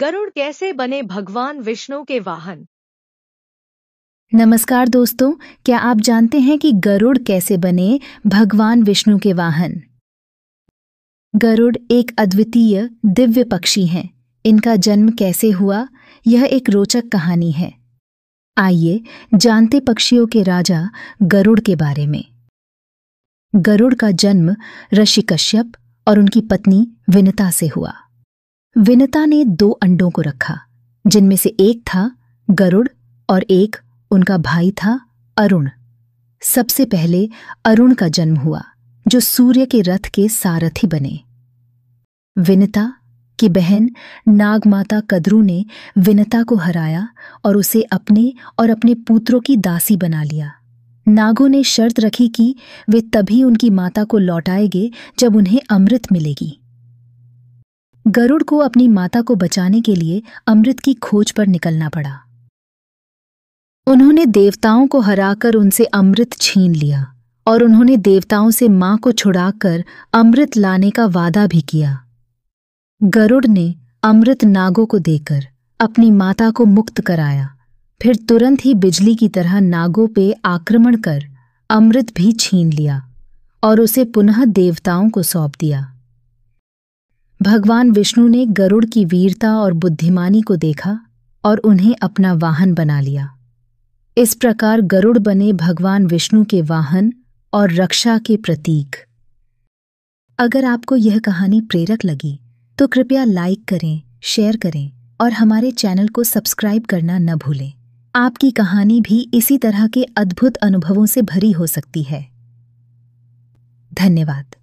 गरुड़ कैसे बने भगवान विष्णु के वाहन नमस्कार दोस्तों क्या आप जानते हैं कि गरुड़ कैसे बने भगवान विष्णु के वाहन गरुड़ एक अद्वितीय दिव्य पक्षी हैं इनका जन्म कैसे हुआ यह एक रोचक कहानी है आइए जानते पक्षियों के राजा गरुड़ के बारे में गरुड़ का जन्म ऋषि कश्यप और उनकी पत्नी विनता से हुआ विनता ने दो अंडों को रखा जिनमें से एक था गरुड़ और एक उनका भाई था अरुण सबसे पहले अरुण का जन्म हुआ जो सूर्य के रथ के सारथी बने विनता की बहन नागमाता कदरू ने विनता को हराया और उसे अपने और अपने पुत्रों की दासी बना लिया नागों ने शर्त रखी कि वे तभी उनकी माता को लौटाएंगे जब उन्हें अमृत मिलेगी गरुड़ को अपनी माता को बचाने के लिए अमृत की खोज पर निकलना पड़ा उन्होंने देवताओं को हराकर उनसे अमृत छीन लिया और उन्होंने देवताओं से मां को छुड़ाकर अमृत लाने का वादा भी किया गरुड़ ने अमृत नागों को देकर अपनी माता को मुक्त कराया फिर तुरंत ही बिजली की तरह नागों पे आक्रमण कर अमृत भी छीन लिया और उसे पुनः देवताओं को सौंप दिया भगवान विष्णु ने गरुड़ की वीरता और बुद्धिमानी को देखा और उन्हें अपना वाहन बना लिया इस प्रकार गरुड़ बने भगवान विष्णु के वाहन और रक्षा के प्रतीक अगर आपको यह कहानी प्रेरक लगी तो कृपया लाइक करें शेयर करें और हमारे चैनल को सब्सक्राइब करना न भूलें आपकी कहानी भी इसी तरह के अद्भुत अनुभवों से भरी हो सकती है धन्यवाद